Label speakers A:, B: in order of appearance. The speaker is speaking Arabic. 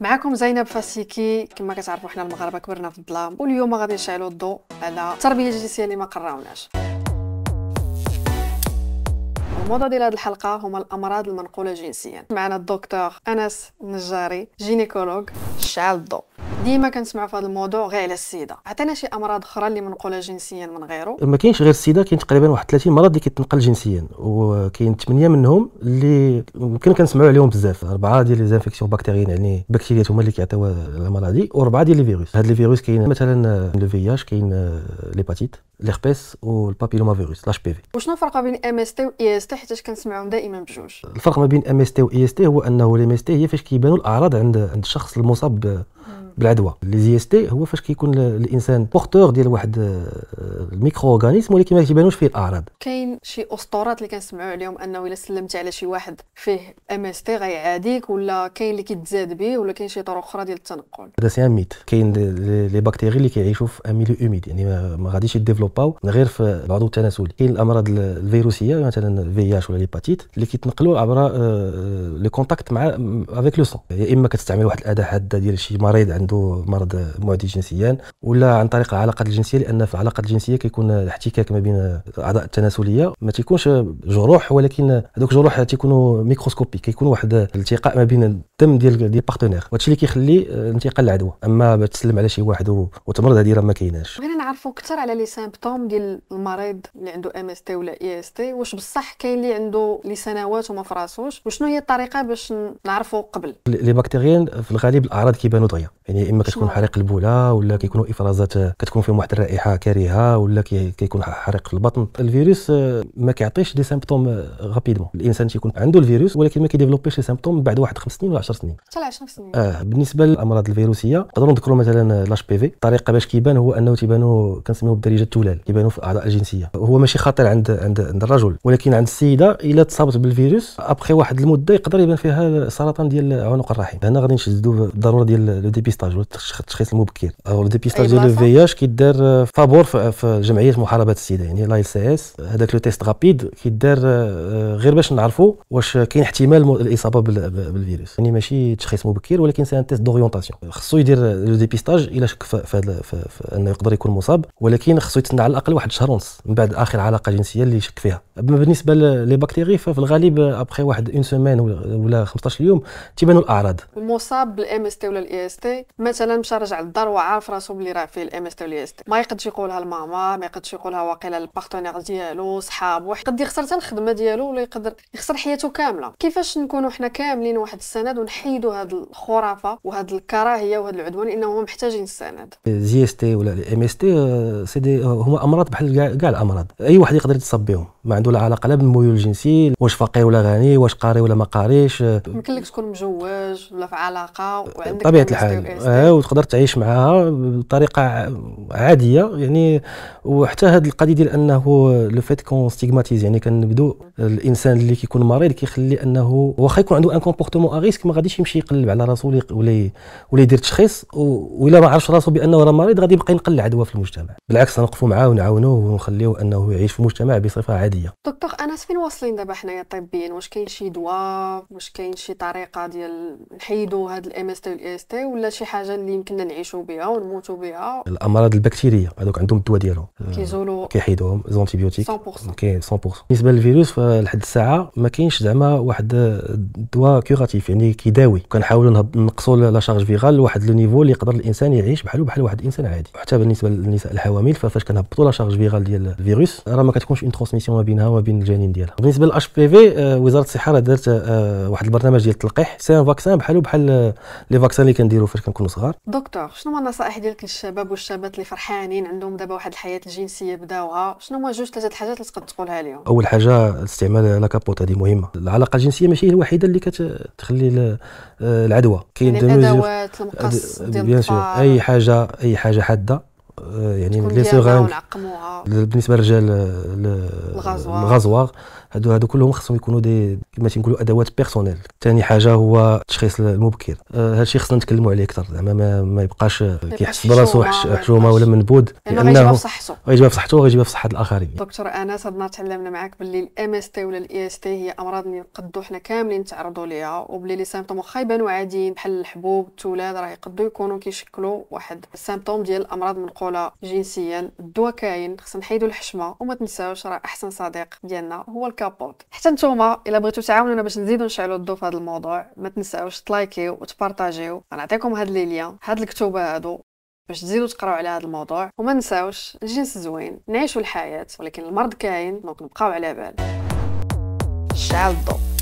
A: معكم زينب فاسيكي كما كتعرفوا حنا المغاربه كبرنا في الظلام واليوم غادي نشعلوا الضوء على التربيه الجنسيه اللي ما قراوناش الموضوع ديال هذه الحلقه هما الامراض المنقوله جنسيا معنا الدكتور انس النجاري جينيكولوج شعل الضوء ديما كنسمعوا في هذا الموضوع غير على السيده عطينا شي امراض اخرى اللي منقوله جنسيا من غيره ما
B: كاينش غير السيده كاين تقريبا واحد 30 مرض اللي كيتنقل جنسيا وكاين 8 منهم اللي يمكن كنسمعوا عليهم بزاف اربعه ديال لي زانفيكسيون باكتيريين يعني بكتيريات هما اللي كيعطيو المرض واربعه ديال لي فيروس هاد لي فيروس كاين مثلا لو في كاين ليباتيت ليربيس والبابيلوما فيروس لاش بي في
A: وشنو الفرق بين ام اس تي واي اس تي حيتاش كنسمعهم دائما بجوج الفرق
B: ما بين ام اس تي واي اس تي هو انه لي اس تي هي فاش كيبانوا الاعراض عند عند الشخص المصاب بالعدوى لي زي اس تي هو فاش كيكون الانسان بورتور ديال واحد آه، الميكرو اورغانيزم ولكن ما كيبانوش فيه الاعراض
A: كاين شي اسطورات اللي كنسمعوا عليهم انه الا سلمت على شي واحد فيه ام اس تي غيعاديك ولا كاين اللي كيتزاد به ولا كاين شي طرق اخرى ديال التنقل
B: هذا سي ان ميت كاين لي بكتيري اللي كيعيشوا في ان ميليو اوميد يعني ما غاديش يديفلوباو غير في العضو التناسلي كاين الامراض الفيروسيه مثلا الفي اش ولا ليباتيت اللي كيتنقلوا عبر آه، لو كونتاكت مع افيك لو سون يا اما كتستعمل واحد الاداه حاده ديال شي مريض عند عنده مرض معدي جنسيا ولا عن طريق العلاقات الجنسيه لان في العلاقات الجنسيه كيكون احتكاك ما بين الاعضاء التناسليه ما تيكونش جروح ولكن هذوك الجروح تيكونوا ميكروسكوبي كيكون واحد الالتقاء ما بين الدم ديال ديال البارتنير وهادشي اللي كيخلي انتقال العدوى اما تسلم على شي واحد وتمرض هذه راه ما كايناش
A: بغينا نعرفوا اكثر على لي سيمبتوم ديال المريض اللي عنده ام اس تي ولا اي اس تي واش بصح كاين اللي عنده لسنوات وما فراسوش وشنو هي الطريقه باش نعرفوا قبل
B: لي بكتيريين في الغالب الاعراض كيبانوا دغيا يعني يعني اما كتكون حريق البوله ولا كيكونوا افرازات آه، كتكون فيهم واحد الرائحه كريهه ولا كيكون حريق في البطن الفيروس آه، ما كيعطيش دي سيمبتوم غابيدمون آه، الانسان تيكون عنده الفيروس ولكن ما كيديفلوبيش لي سيمبتوم بعد واحد خمس سنين ولا 10 سنين
A: حتى 10 سنين
B: اه بالنسبه للامراض الفيروسيه نقدروا نذكروا مثلا لاش بي في الطريقه باش كيبان هو انه تيبانوا كنسميوه بالدارجه التلال كيبانوا في الاعضاء الجنسيه هو ماشي خطير عند عند عند الرجل ولكن عند السيده الا تصابت بالفيروس ابخي واحد المده يقدر يبان فيها سرطان ديال عنق الرحم هنا غادي نشدوا بالضروره ديال لو ديبيست ديبيستاج ولا التشخيص المبكر او ديبيستاج ديال الفي اش كيدار فابور في جمعيه محاربه السيده يعني لا سي اس هذاك لو تيست غابيد كيدار euh, غير باش نعرفوا واش كاين احتمال الاصابه بالفيروس يعني ماشي تشخيص مبكر ولكن سي ان تيست دوريونتاسيون خصو يدير لو ديبيستاج الا شك في انه يقدر يكون مصاب ولكن خصو يتسنى على الاقل واحد شهر ونص من بعد اخر علاقه جنسيه اللي شك فيها اما بالنسبه لي بكتيري ففي الغالب ابخي واحد اون سيمين ولا 15 يوم تيبانوا الاعراض
A: المصاب بالام اس تي ولا الاي اس e تي مثلا مشى رجع للدار وعارف راسو بلي راه فيه الام اس تي اس تي ما يقدش يقولها لماما ما يقدش يقولها واقيلا للبارتنير ديالو صحابو قد يخسر حتى الخدمه ديالو ولا يقدر يخسر حياته كامله كيفاش نكونوا حنا كاملين واحد السند ونحيدوا هاد الخرافه وهاد الكراهيه وهاد العدوان انهم محتاجين السند
B: زي اس تي ولا آه، الام اس تي سي دي آه، هما امراض بحال كاع الامراض اي واحد يقدر يتصاب بهم ما عنده لا علاقه لا بالميول الجنسي واش فقير ولا غني واش قاري ولا ما قاريش يمكن
A: لك تكون مزوج ولا في علاقه
B: وعندك طبيعه الحال اه وتقدر تعيش معها بطريقه عاديه يعني وحتى هذه القضيه ديال انه لو فيت كون ستيغماتيز يعني كنبدو الانسان اللي كيكون مريض كيخلي انه واخا يكون عنده ان كومبورتمون ا ريسك ما غاديش يمشي يقلب على راسو ولا ولا يدير تشخيص ولا ما عرفش راسو بانه راه مريض غادي يبقى ينقل العدوى في المجتمع بالعكس نوقفوا معاه ونعاونوه ونخليوه انه يعيش في المجتمع بصفه عاديه
A: دكتور انس فين واصلين دابا حنايا الطبيين واش كاين شي دواء واش كاين شي طريقه ديال نحيدوا هاد الام اس تي والاي اس تي ولا شي حاجه اللي يمكننا نعيشوا بها ونموتوا بها
B: الامراض البكتيريه هذوك عندهم الدواء ديالهم آه، كيزولوا كيحيدوهم زونتيبيوتيك 100% كاين 100% بالنسبه للفيروس لحد الساعه ما كاينش زعما واحد الدواء كيوراتيف يعني كيداوي كنحاولوا نقصوا لا شارج فيغال لواحد لو نيفو اللي يقدر الانسان يعيش بحاله بحال واحد الانسان عادي وحتى بالنسبه للنساء الحوامل فاش كنهبطوا لا شارج فيغال ديال الفيروس راه ما كتكونش اون ترانسميسيون ما بينها وما بين الجنين ديالها بالنسبه للاش آه، بي في وزاره الصحه راه دارت آه، واحد البرنامج ديال التلقيح سي ان فاكسان بحاله بحال لي فاكسان اللي كنديروا فاش يكونوا صغار
A: دكتور شنو هما النصائح ديالك للشباب والشابات اللي فرحانين عندهم دابا واحد الحياه الجنسيه بداوها شنو هما جوج ثلاثه الحاجات اللي تقدر تقولها لهم
B: اول حاجه استعمال لاكابوت هذه مهمه العلاقه الجنسيه ماشي هي الوحيده اللي كتخلي آه، العدوى كاين يعني الادوات المقص ديال اي حاجه اي حاجه حاده آه، يعني لي سيغانغ بالنسبه للرجال الغازوار هادو هادو كلهم خصهم يكونوا دي كما تنقولوا ادوات بيرسونيل ثاني حاجه هو التشخيص المبكر أه، الشيء خصنا نتكلموا عليه اكثر زعما ما, ما يبقاش كيحس براسو حشومه ولا منبود لانه غيجيبها في صحته غيجيبها في صحه الاخرين
A: دكتور انا صدنا تعلمنا معاك باللي الام اس تي ولا الاي اس e تي هي امراض اللي قدو حنا كاملين نتعرضوا ليها وبلي لي سيمبتوم واخا يبانوا عاديين بحال الحبوب التولاد راه يقدو يكونوا كيشكلوا واحد السيمبتوم ديال الامراض المنقوله جنسيا الدواء كاين خصنا نحيدوا الحشمه وما تنساوش راه احسن صديق ديالنا هو كابوت حتى نتوما الا بغيتو تعاونونا باش نزيدو نشعلو الضو في هذا الموضوع ما تنساوش تلايكيو وتبارطاجيو غنعطيكم هاد لي ليان هاد الكتوبه هادو باش تزيدوا تقراو على هذا الموضوع وما نساوش الجنس زوين نعيشوا الحياه ولكن المرض كاين دونك نبقاو على بال شعل الضو